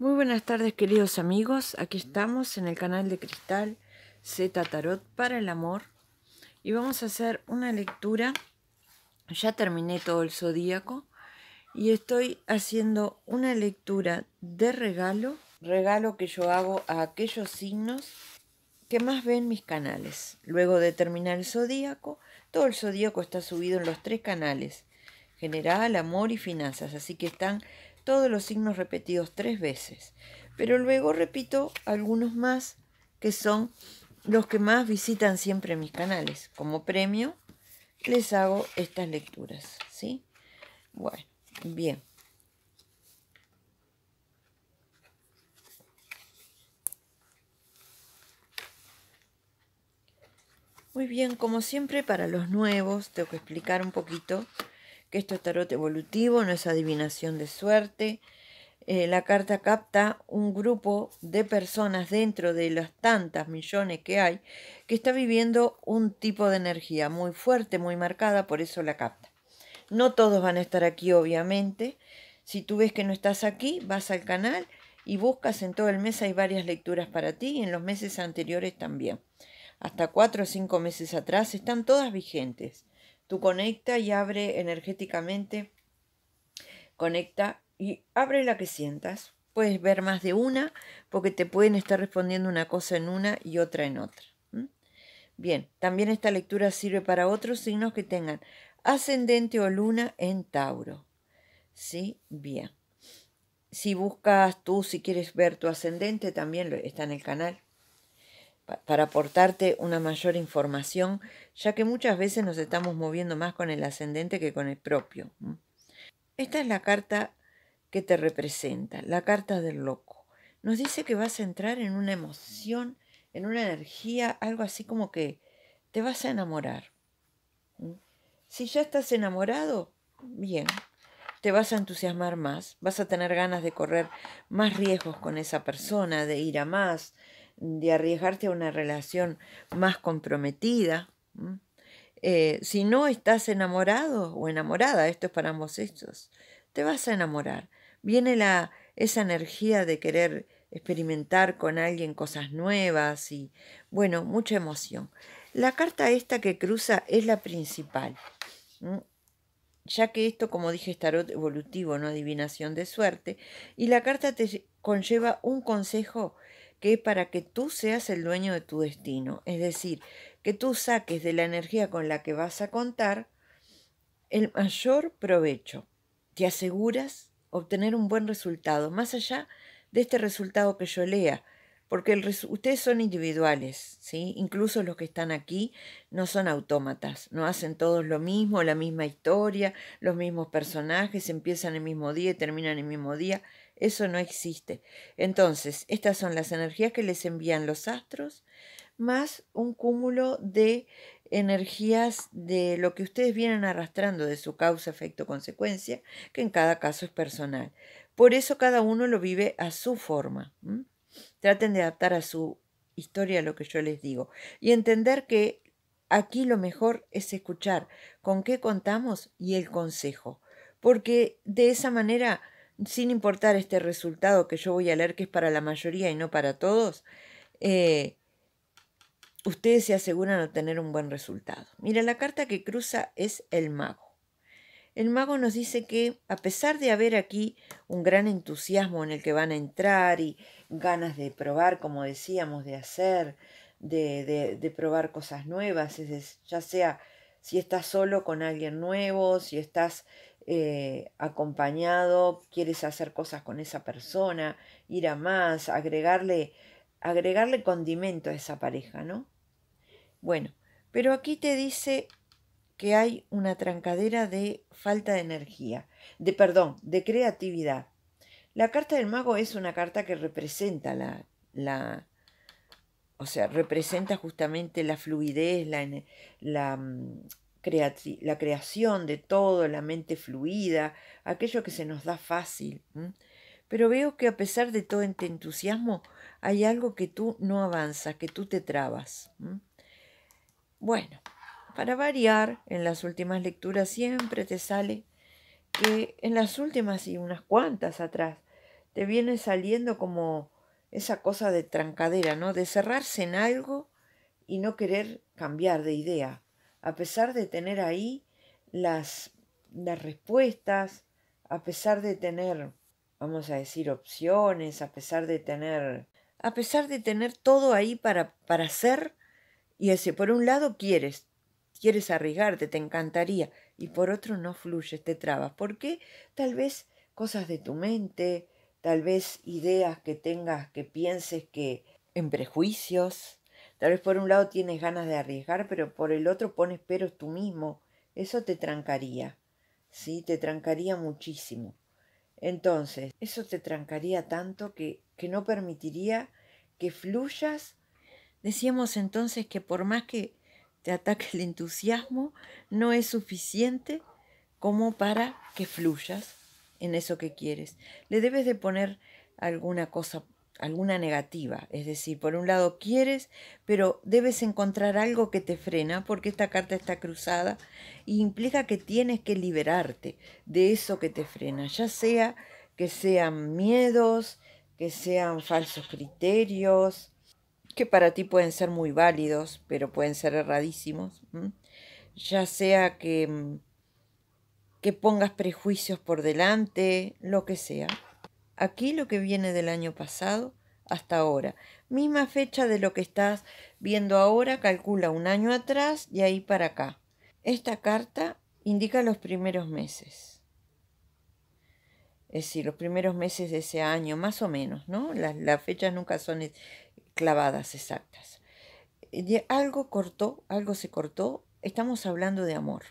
Muy buenas tardes queridos amigos, aquí estamos en el canal de Cristal Z Tarot para el Amor y vamos a hacer una lectura, ya terminé todo el zodíaco y estoy haciendo una lectura de regalo, regalo que yo hago a aquellos signos que más ven mis canales. Luego de terminar el zodíaco, todo el zodíaco está subido en los tres canales, general, amor y finanzas, así que están todos los signos repetidos tres veces, pero luego repito algunos más que son los que más visitan siempre mis canales. Como premio les hago estas lecturas, ¿sí? Bueno, bien. Muy bien, como siempre para los nuevos tengo que explicar un poquito que esto es tarot evolutivo, no es adivinación de suerte. Eh, la carta capta un grupo de personas dentro de los tantas millones que hay que está viviendo un tipo de energía muy fuerte, muy marcada, por eso la capta. No todos van a estar aquí, obviamente. Si tú ves que no estás aquí, vas al canal y buscas en todo el mes, hay varias lecturas para ti y en los meses anteriores también. Hasta cuatro o cinco meses atrás están todas vigentes. Tú conecta y abre energéticamente. Conecta y abre la que sientas. Puedes ver más de una porque te pueden estar respondiendo una cosa en una y otra en otra. Bien, también esta lectura sirve para otros signos que tengan ascendente o luna en Tauro. ¿Sí? Bien. Si buscas tú, si quieres ver tu ascendente, también está en el canal para aportarte una mayor información, ya que muchas veces nos estamos moviendo más con el ascendente que con el propio. Esta es la carta que te representa, la carta del loco. Nos dice que vas a entrar en una emoción, en una energía, algo así como que te vas a enamorar. Si ya estás enamorado, bien, te vas a entusiasmar más, vas a tener ganas de correr más riesgos con esa persona, de ir a más, de arriesgarte a una relación más comprometida. Eh, si no estás enamorado o enamorada, esto es para ambos sexos, te vas a enamorar. Viene la, esa energía de querer experimentar con alguien cosas nuevas y, bueno, mucha emoción. La carta esta que cruza es la principal, ya que esto, como dije, es tarot evolutivo, no adivinación de suerte, y la carta te conlleva un consejo que para que tú seas el dueño de tu destino, es decir, que tú saques de la energía con la que vas a contar el mayor provecho. Te aseguras obtener un buen resultado, más allá de este resultado que yo lea, porque ustedes son individuales, ¿sí? incluso los que están aquí no son autómatas, no hacen todos lo mismo, la misma historia, los mismos personajes, empiezan el mismo día y terminan el mismo día. Eso no existe. Entonces, estas son las energías que les envían los astros, más un cúmulo de energías de lo que ustedes vienen arrastrando de su causa, efecto, consecuencia, que en cada caso es personal. Por eso cada uno lo vive a su forma. Traten de adaptar a su historia lo que yo les digo y entender que aquí lo mejor es escuchar con qué contamos y el consejo, porque de esa manera sin importar este resultado que yo voy a leer que es para la mayoría y no para todos, eh, ustedes se aseguran de tener un buen resultado. Mira, la carta que cruza es el mago. El mago nos dice que a pesar de haber aquí un gran entusiasmo en el que van a entrar y ganas de probar, como decíamos, de hacer, de, de probar cosas nuevas, ya sea si estás solo con alguien nuevo, si estás eh, acompañado, quieres hacer cosas con esa persona, ir a más, agregarle, agregarle condimento a esa pareja, ¿no? Bueno, pero aquí te dice que hay una trancadera de falta de energía, de perdón, de creatividad. La carta del mago es una carta que representa la, la o sea, representa justamente la fluidez, la, la, mm, la creación de todo, la mente fluida, aquello que se nos da fácil. Pero veo que a pesar de todo este entusiasmo, hay algo que tú no avanzas, que tú te trabas. Bueno, para variar, en las últimas lecturas siempre te sale que en las últimas y unas cuantas atrás, te viene saliendo como esa cosa de trancadera, ¿no? De cerrarse en algo y no querer cambiar de idea a pesar de tener ahí las, las respuestas, a pesar de tener, vamos a decir, opciones, a pesar de tener, a pesar de tener todo ahí para, hacer, y ese, por un lado quieres, quieres arriesgarte, te encantaría, y por otro no fluyes, te trabas. Porque Tal vez cosas de tu mente, tal vez ideas que tengas, que pienses que en prejuicios, Tal vez por un lado tienes ganas de arriesgar, pero por el otro pones peros tú mismo. Eso te trancaría. Sí, te trancaría muchísimo. Entonces, eso te trancaría tanto que, que no permitiría que fluyas. Decíamos entonces que por más que te ataque el entusiasmo, no es suficiente como para que fluyas en eso que quieres. Le debes de poner alguna cosa alguna negativa. Es decir, por un lado quieres, pero debes encontrar algo que te frena porque esta carta está cruzada y implica que tienes que liberarte de eso que te frena, ya sea que sean miedos, que sean falsos criterios, que para ti pueden ser muy válidos, pero pueden ser erradísimos, ya sea que mm, que pongas prejuicios por delante, lo que sea. Aquí lo que viene del año pasado hasta ahora. Misma fecha de lo que estás viendo ahora, calcula un año atrás y ahí para acá. Esta carta indica los primeros meses. Es decir, los primeros meses de ese año, más o menos, ¿no? Las, fechas nunca son clavadas exactas. algo cortó, algo se cortó, estamos hablando de amor.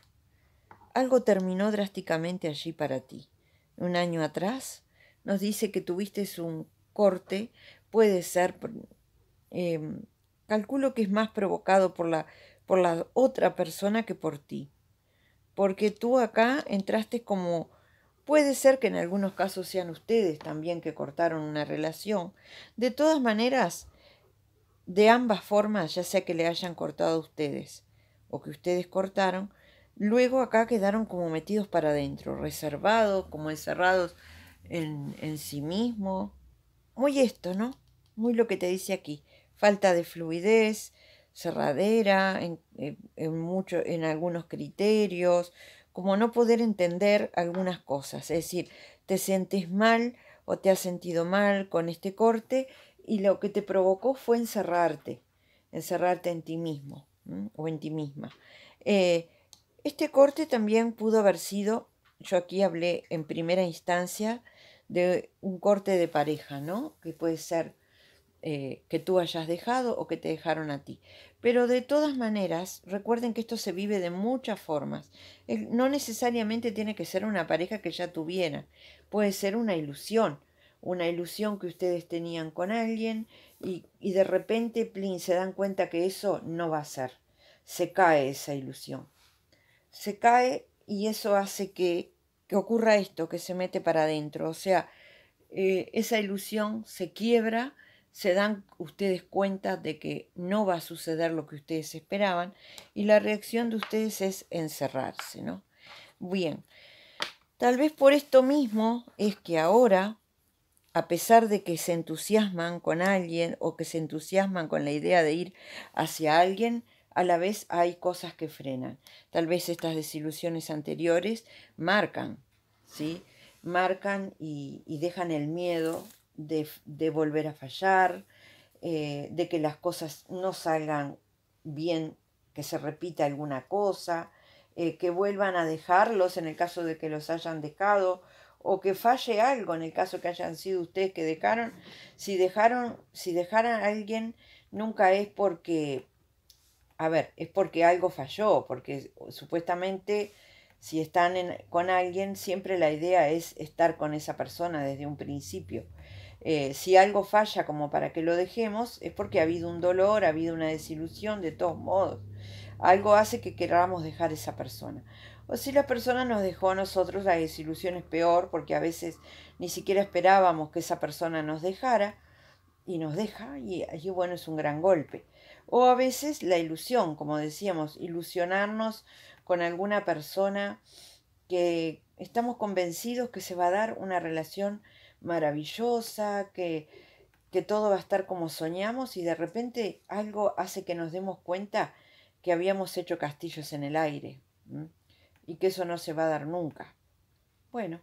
Algo terminó drásticamente allí para ti. Un año atrás, nos dice que tuviste un corte, puede ser, em, calculo que es más provocado por la, por la otra persona que por ti, porque tú acá entraste como, puede ser que en algunos casos sean ustedes también que cortaron una relación, de todas maneras, de ambas formas, ya sea que le hayan cortado a ustedes o que ustedes cortaron, luego acá quedaron como metidos para adentro, reservados, como encerrados en, sí mismo. Muy esto, ¿no? Muy lo que te dice aquí. Falta de fluidez, cerradera en, eh, en, en algunos criterios, como no poder entender algunas cosas. Es decir, te sientes mal o te has sentido mal con este corte y lo que te provocó fue encerrarte, encerrarte en ti mismo o en ti misma. Eh, este corte también pudo haber sido, yo aquí hablé en primera instancia de un corte de pareja, ¿no? Que puede ser eh, que tú hayas dejado o que te dejaron a ti. Pero de todas maneras, recuerden que esto se vive de muchas formas. No necesariamente tiene que ser una pareja que ya tuviera. Puede ser una ilusión, una ilusión que ustedes tenían con alguien y, y de repente, plin, se dan cuenta que eso no va a ser. Se cae esa ilusión. Se cae y eso hace que que ocurra esto, que se mete para adentro. O sea, eh, esa ilusión se quiebra, se dan ustedes cuenta de que no va a suceder lo que ustedes esperaban y la reacción de ustedes es encerrarse, ¿no? Bien, tal vez por esto mismo es que ahora, a pesar de que se entusiasman con alguien o que se entusiasman con la idea de ir hacia alguien, a la vez hay cosas que frenan. Tal vez estas desilusiones anteriores marcan, ¿sí? Marcan y, dejan el miedo de, volver a fallar, eh, de que las cosas no salgan bien, que se repita alguna cosa, eh, que vuelvan a dejarlos en el caso de que los hayan dejado, o que falle algo en el caso que hayan sido ustedes que dejaron. Si dejaron, si dejaran a alguien, nunca es porque a ver, es porque algo falló, porque supuestamente si están con alguien, siempre la idea es estar con esa persona desde un principio. Eh, si algo falla como para que lo dejemos, es porque ha habido un dolor, ha habido una desilusión, de todos modos. Algo hace que queramos dejar esa persona. O si la persona nos dejó a nosotros, la desilusión es peor porque a veces ni siquiera esperábamos que esa persona nos dejara y nos deja y allí, bueno, es un gran golpe. O a veces la ilusión, como decíamos, ilusionarnos con alguna persona que estamos convencidos que se va a dar una relación maravillosa, que, todo va a estar como soñamos y de repente algo hace que nos demos cuenta que habíamos hecho castillos en el aire y que eso no se va a dar nunca. Bueno,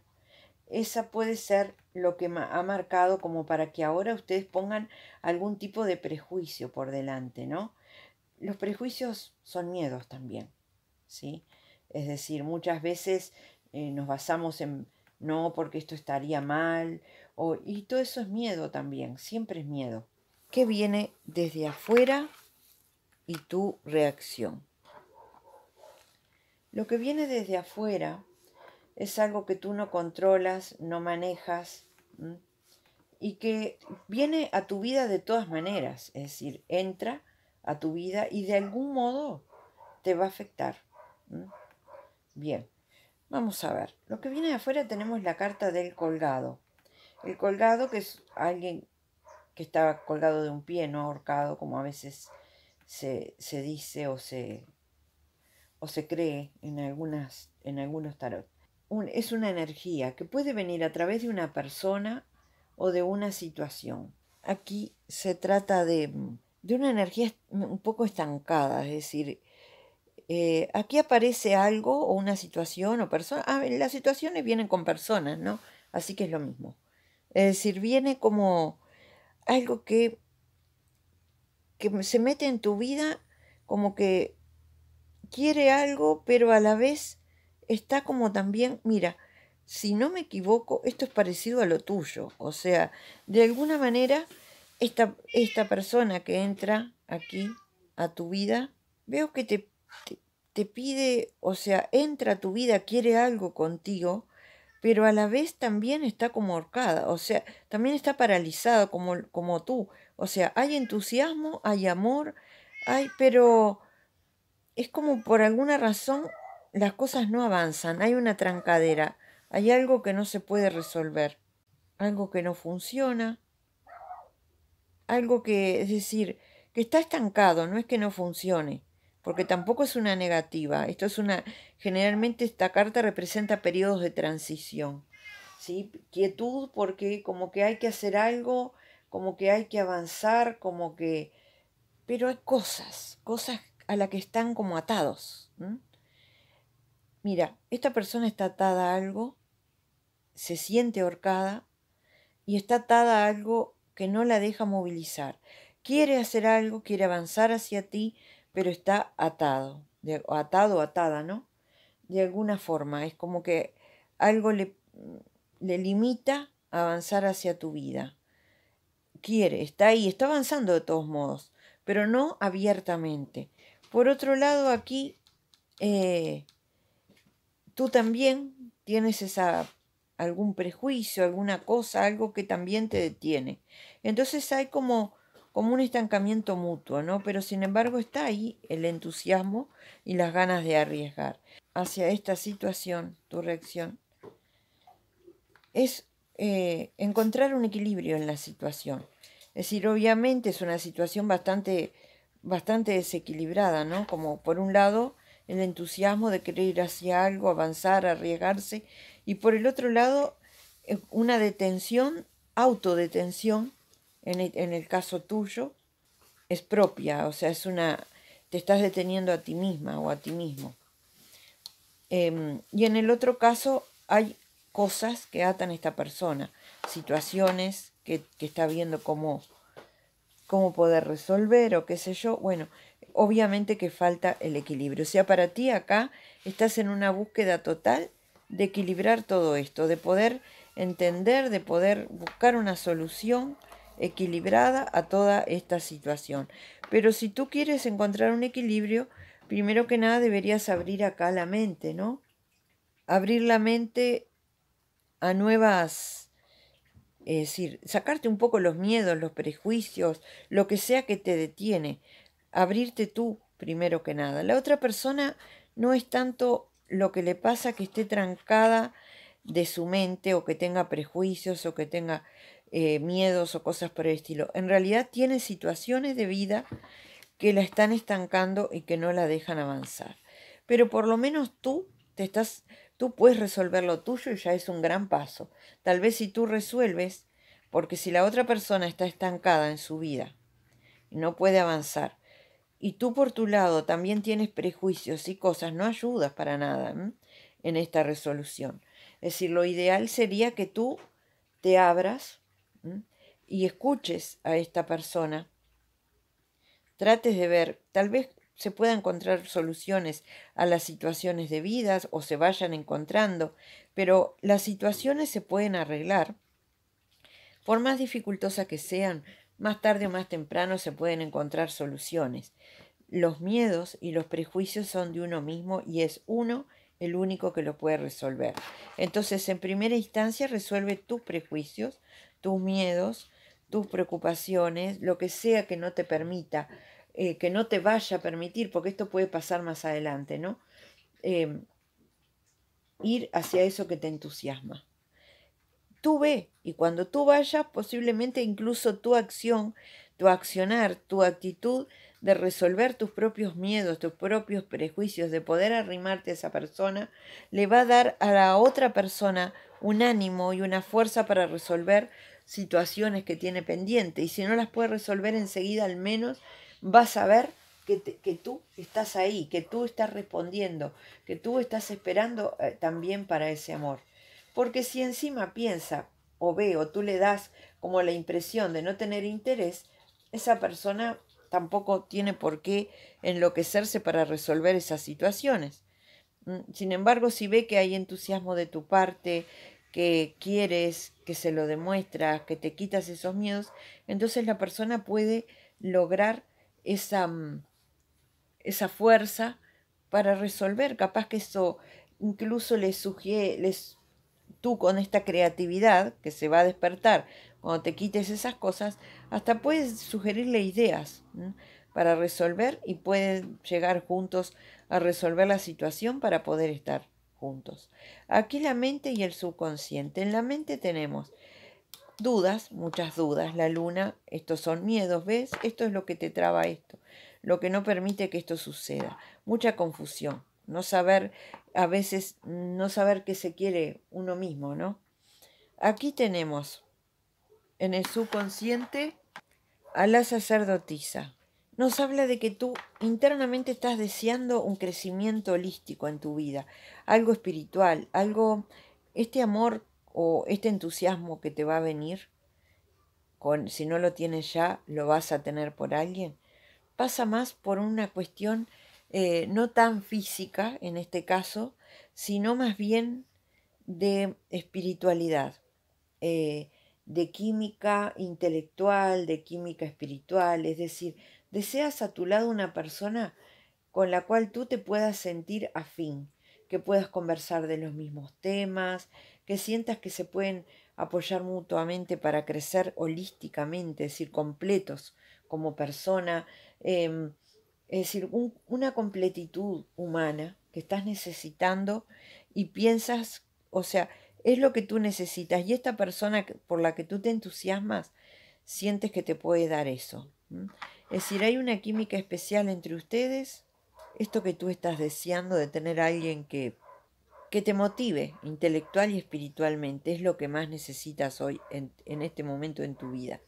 esa puede ser lo que ha marcado como para que ahora ustedes pongan algún tipo de prejuicio por delante, ¿no? Los prejuicios son miedos también, ¿sí? Es decir, muchas veces eh, nos basamos en no porque esto estaría mal, y todo eso es miedo también, siempre es miedo, ¿Qué viene desde afuera y tu reacción. Lo que viene desde afuera es algo que tú no controlas, no manejas y que viene a tu vida de todas maneras, es decir, entra a tu vida y de algún modo te va a afectar. Bien, vamos a ver. Lo que viene de afuera tenemos la carta del colgado. El colgado que es alguien que está colgado de un pie, no ahorcado, como a veces se, dice o se, o se cree en, algunas, en algunos tarot es una energía que puede venir a través de una persona o de una situación. Aquí se trata de, mm, una energía mm, un poco estancada, es decir, eh, aquí aparece algo o una situación o persona. Ah, las situaciones vienen con personas, ¿no? Así que es lo mismo. Es decir, viene como algo que, que se mete en tu vida como que quiere algo, pero a la vez está como también, mira, si no me equivoco, esto es parecido a lo tuyo. O sea, de alguna manera, esta, esta persona que entra aquí a tu vida, veo que te, te, pide, o sea, entra a tu vida, quiere algo contigo, pero a la vez también está como ahorcada, o sea, también está paralizada como, como tú. O sea, hay entusiasmo, hay amor, hay, pero es como por alguna razón las cosas no avanzan, hay una trancadera, hay algo que no se puede resolver, algo que no funciona, algo que, es decir, que está estancado, no es que no funcione, porque tampoco es una negativa, esto es una, generalmente esta carta representa periodos de transición, ¿sí? Quietud porque como que hay que hacer algo, como que hay que avanzar, como que... Pero hay cosas, cosas a las que están como atados mira, esta persona está atada a algo, se siente ahorcada y está atada a algo que no la deja movilizar. Quiere hacer algo, quiere avanzar hacia ti, pero está atado, atado, atada, ¿no? De alguna forma, es como que algo le, limita a avanzar hacia tu vida. Quiere, está ahí, está avanzando de todos modos, pero no abiertamente. Por otro lado, aquí eh, tú también tienes esa algún prejuicio, alguna cosa, algo que también te detiene. Entonces hay como, como un estancamiento mutuo, ¿no? Pero sin embargo está ahí el entusiasmo y las ganas de arriesgar. Hacia esta situación, tu reacción es eh, encontrar un equilibrio en la situación. Es decir, obviamente es una situación bastante, bastante desequilibrada, ¿no? Como por un lado el entusiasmo de querer ir hacia algo, avanzar, arriesgarse, y por el otro lado, eh, una detención, autodetención, en el, en el caso tuyo, es propia, o sea, es una, te estás deteniendo a ti misma o a ti mismo. Em, y en el otro caso hay cosas que atan a esta persona, situaciones que, que está viendo cómo, cómo poder resolver o qué sé yo. Bueno, obviamente que falta el equilibrio. O sea, para ti acá estás en una búsqueda total de equilibrar todo esto, de poder entender, de poder buscar una solución equilibrada a toda esta situación. Pero si tú quieres encontrar un equilibrio, primero que nada deberías abrir acá la mente, ¿no? Abrir la mente a nuevas es decir, sacarte un poco los miedos, los prejuicios, lo que sea que te detiene abrirte tú primero que nada. La otra persona no es tanto lo que le pasa que esté trancada de su mente o que tenga prejuicios o que tenga eh, miedos o cosas por el estilo. En realidad tiene situaciones de vida que la están estancando y que no la dejan avanzar. Pero por lo menos tú te estás, tú puedes resolver lo tuyo y ya es un gran paso. Tal vez si tú resuelves, porque si la otra persona está estancada en su vida, no puede avanzar y tú por tu lado también tienes prejuicios y cosas, no ayudas para nada en esta resolución. Es decir, lo ideal sería que tú te abras y escuches a esta persona. Trates de ver, tal vez se pueda encontrar soluciones a las situaciones de vidas o se vayan encontrando, pero las situaciones se pueden arreglar, por más dificultosa que sean, más tarde o más temprano se pueden encontrar soluciones. Los miedos y los prejuicios son de uno mismo y es uno el único que lo puede resolver. Entonces, en primera instancia, resuelve tus prejuicios, tus miedos, tus preocupaciones, lo que sea que no te permita, eh, que no te vaya a permitir, porque esto puede pasar más adelante, ¿no? Eh, ir hacia eso que te entusiasma tú ve y cuando tú vayas, posiblemente incluso tu acción, tu accionar, tu actitud de resolver tus propios miedos, tus propios prejuicios, de poder arrimarte a esa persona, le va a dar a la otra persona un ánimo y una fuerza para resolver situaciones que tiene pendiente. Y si no las puede resolver enseguida, al menos vas a ver que, que tú estás ahí, que tú estás respondiendo, que tú estás esperando eh, también para ese amor porque si encima piensa o ve o tú le das como la impresión de no tener interés, esa persona tampoco tiene por qué enloquecerse para resolver esas situaciones. Mm, sin embargo, si ve que hay entusiasmo de tu parte, que quieres, que se lo demuestras, que te quitas esos miedos, entonces la persona puede lograr esa, mm, esa fuerza para resolver. Capaz que eso incluso les, sugiere, con esta creatividad que se va a despertar cuando te quites esas cosas, hasta puedes sugerirle ideas para resolver y pueden llegar juntos a resolver la situación para poder estar juntos. Aquí la mente y el subconsciente. En la mente tenemos dudas, muchas dudas, la luna, estos son miedos, ¿ves? Esto es lo que te traba esto, lo que no permite que esto suceda, mucha confusión no saber, a veces no saber qué se quiere uno mismo, ¿no? Aquí tenemos en el subconsciente a la sacerdotisa. Nos habla de que tú internamente estás deseando un crecimiento holístico en tu vida, algo espiritual, algo, este amor o este entusiasmo que te va a venir, con, si no lo tienes ya, lo vas a tener por alguien, pasa más por una cuestión eh, no tan física en este caso, sino más bien de espiritualidad, eh, de química intelectual, de química espiritual, es decir, deseas a tu lado una persona con la cual tú te puedas sentir afín, que puedas conversar de los mismos temas, que sientas que se pueden apoyar mutuamente para crecer holísticamente, es decir, completos como persona. Em, es decir, una completitud humana que estás necesitando y piensas, o sea, es lo que tú necesitas y esta persona por la que tú te entusiasmas, sientes que te puede dar eso. Es decir, hay una química especial entre ustedes, esto que tú estás deseando de tener a alguien que, que te motive intelectual y espiritualmente, es lo que más necesitas hoy en, este momento en tu vida.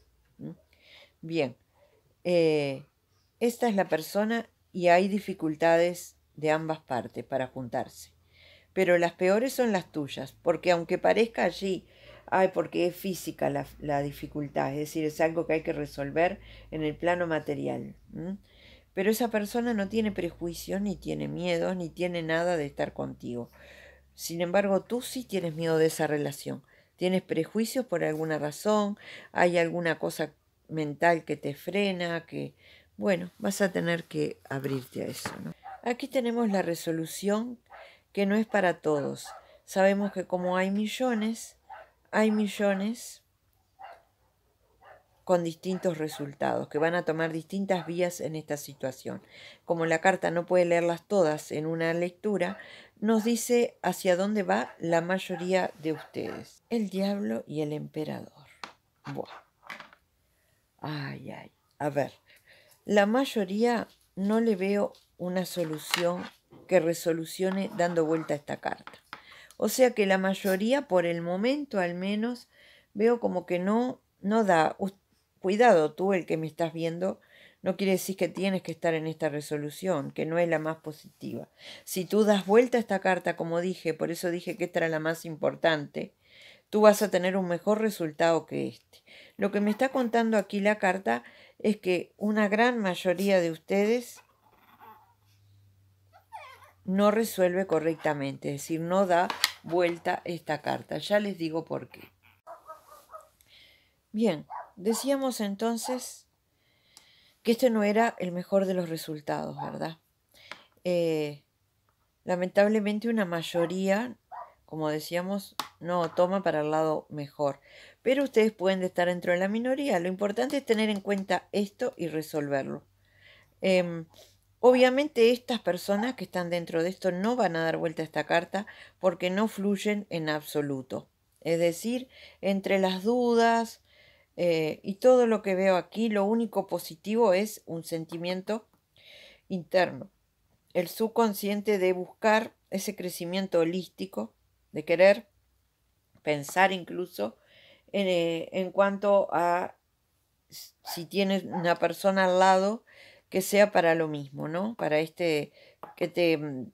Bien. Eh, esta es la persona y hay dificultades de ambas partes para juntarse. Pero las peores son las tuyas, porque aunque parezca allí, ay, porque es física la, dificultad, es decir, es algo que hay que resolver en el plano material. Pero esa persona no tiene prejuicios, ni tiene miedo, ni tiene nada de estar contigo. Sin embargo, tú sí tienes miedo de esa relación. Tienes prejuicios por alguna razón, hay alguna cosa mental que te frena, que, bueno, vas a tener que abrirte a eso. ¿no? Aquí tenemos la resolución que no es para todos. Sabemos que como hay millones, hay millones con distintos resultados, que van a tomar distintas vías en esta situación. Como la carta no puede leerlas todas en una lectura, nos dice hacia dónde va la mayoría de ustedes. El diablo y el emperador. Buah. Ay, ay. A ver, la mayoría no le veo una solución que resolucione dando vuelta a esta carta. O sea que la mayoría, por el momento al menos, veo como que no, no da. Cuidado tú, el que me estás viendo, no quiere decir que tienes que estar en esta resolución, que no es la más positiva. Si tú das vuelta a esta carta, como dije, por eso dije que esta era la más importante, tú vas a tener un mejor resultado que este. Lo que me está contando aquí la carta es que una gran mayoría de ustedes no resuelve correctamente, es decir, no da vuelta esta carta. Ya les digo por qué. Bien, decíamos entonces que este no era el mejor de los resultados, ¿verdad? Eh, lamentablemente una mayoría como decíamos, no toma para el lado mejor. Pero ustedes pueden estar dentro de la minoría. Lo importante es tener en cuenta esto y resolverlo. Em, obviamente estas personas que están dentro de esto no van a dar vuelta a esta carta porque no fluyen en absoluto. Es decir, entre las dudas eh, y todo lo que veo aquí, lo único positivo es un sentimiento interno. El subconsciente de buscar ese crecimiento holístico de querer pensar incluso eh, en, cuanto a si tienes una persona al lado que sea para lo mismo, ¿no? Para este, que te, mm,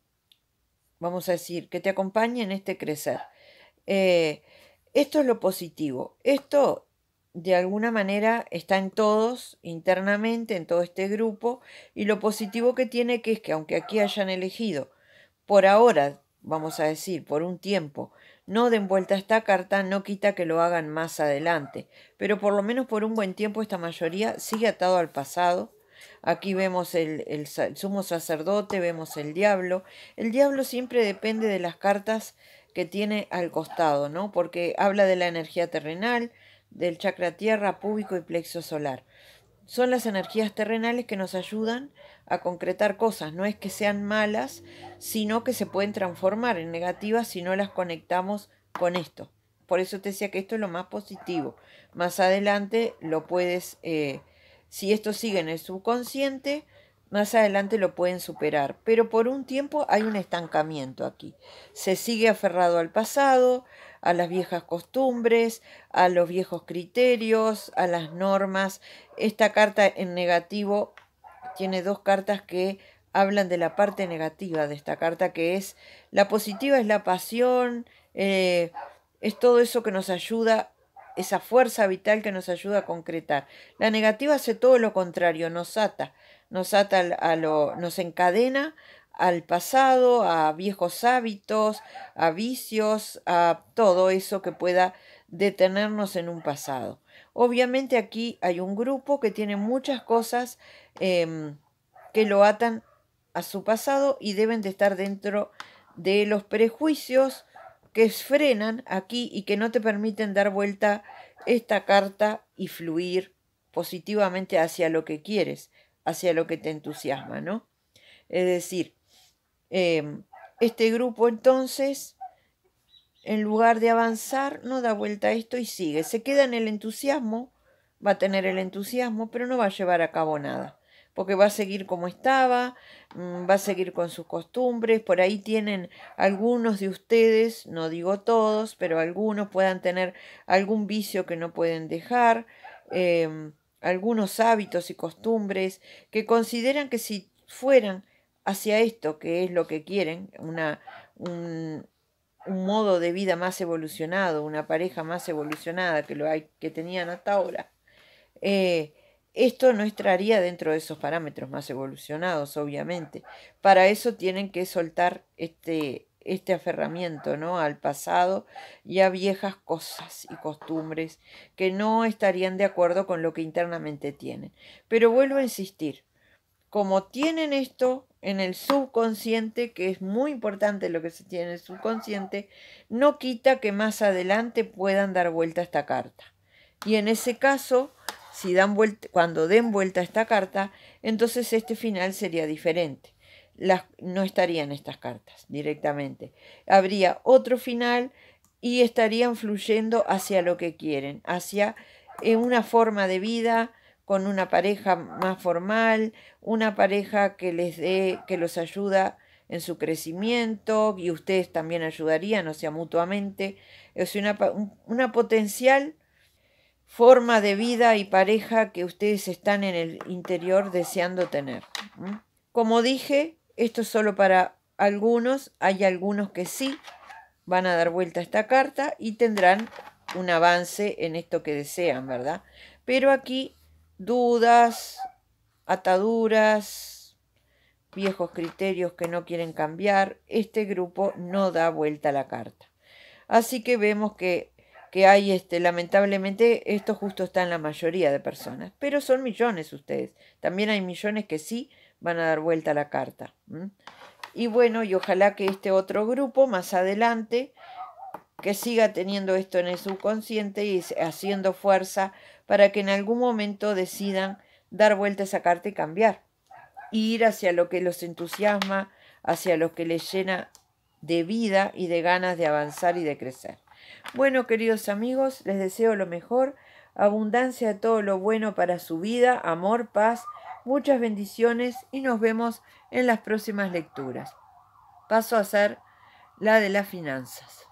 vamos a decir, que te acompañe en este crecer. Eh, esto es lo positivo. Esto, de alguna manera, está en todos, internamente, en todo este grupo. Y lo positivo que tiene que es que, aunque aquí hayan elegido por ahora vamos a decir, por un tiempo, no den vuelta esta carta no quita que lo hagan más adelante, pero por lo menos por un buen tiempo esta mayoría sigue atado al pasado. Aquí vemos el, sumo sacerdote, vemos el diablo. El diablo siempre depende de las cartas que tiene al costado, ¿no? Porque habla de la energía terrenal, del chakra tierra, púbico y plexo solar. Son las energías terrenales que nos ayudan a concretar cosas. No es que sean malas, sino que se pueden transformar en negativas si no las conectamos con esto. Por eso te decía que esto es lo más positivo. Más adelante lo puedes, eh, si esto sigue en el subconsciente, más adelante lo pueden superar. Pero por un tiempo hay un estancamiento aquí. Se sigue aferrado al pasado, a las viejas costumbres, a los viejos criterios, a las normas. Esta carta en negativo tiene dos cartas que hablan de la parte negativa de esta carta, que es la positiva es la pasión, eh, es todo eso que nos ayuda, esa fuerza vital que nos ayuda a concretar. La negativa hace todo lo contrario, nos ata, nos ata a lo, nos encadena al pasado, a viejos hábitos, a vicios, a todo eso que pueda detenernos en un pasado. Obviamente aquí hay un grupo que tiene muchas cosas Em, que lo atan a su pasado y deben de estar dentro de los prejuicios que frenan aquí y que no te permiten dar vuelta esta carta y fluir positivamente hacia lo que quieres, hacia lo que te entusiasma, ¿no? Es decir, em, este grupo entonces, en lugar de avanzar, no da vuelta a esto y sigue. Se queda en el entusiasmo, va a tener el entusiasmo, pero no va a llevar a cabo nada porque va a seguir como estaba, mm, va a seguir con sus costumbres, por ahí tienen algunos de ustedes, no digo todos, pero algunos puedan tener algún vicio que no pueden dejar, em, algunos hábitos y costumbres que consideran que si fueran hacia esto, que es lo que quieren, una, un, modo de vida más evolucionado, una pareja más evolucionada que lo que tenían hasta ahora, eh, esto no estaría dentro de esos parámetros más evolucionados, obviamente. Para eso tienen que soltar este, este aferramiento ¿no? al pasado y a viejas cosas y costumbres que no estarían de acuerdo con lo que internamente tienen. Pero vuelvo a insistir, como tienen esto en el subconsciente, que es muy importante lo que se tiene en el subconsciente, no quita que más adelante puedan dar vuelta a esta carta. Y en ese caso si dan vuelta, cuando den vuelta esta carta, entonces este final sería diferente. Las, no estarían estas cartas directamente. Habría otro final y estarían fluyendo hacia lo que quieren, hacia eh, una forma de vida con una pareja más formal, una pareja que les dé, que los ayuda en su crecimiento y ustedes también ayudarían, o sea, mutuamente. Es una, una potencial forma de vida y pareja que ustedes están en el interior deseando tener. Como dije, esto es solo para algunos, hay algunos que sí van a dar vuelta a esta carta y tendrán un avance en esto que desean, ¿verdad? Pero aquí dudas, ataduras, viejos criterios que no quieren cambiar, este grupo no da vuelta a la carta. Así que vemos que que hay, este, lamentablemente, esto justo está en la mayoría de personas, pero son millones ustedes. También hay millones que sí van a dar vuelta a la carta. Y bueno, y ojalá que este otro grupo más adelante, que siga teniendo esto en el subconsciente y haciendo fuerza para que en algún momento decidan dar vuelta a esa carta y cambiar. ir hacia lo que los entusiasma, hacia lo que les llena de vida y de ganas de avanzar y de crecer. Bueno, queridos amigos, les deseo lo mejor, abundancia de todo lo bueno para su vida, amor, paz, muchas bendiciones y nos vemos en las próximas lecturas. Paso a hacer la de las finanzas.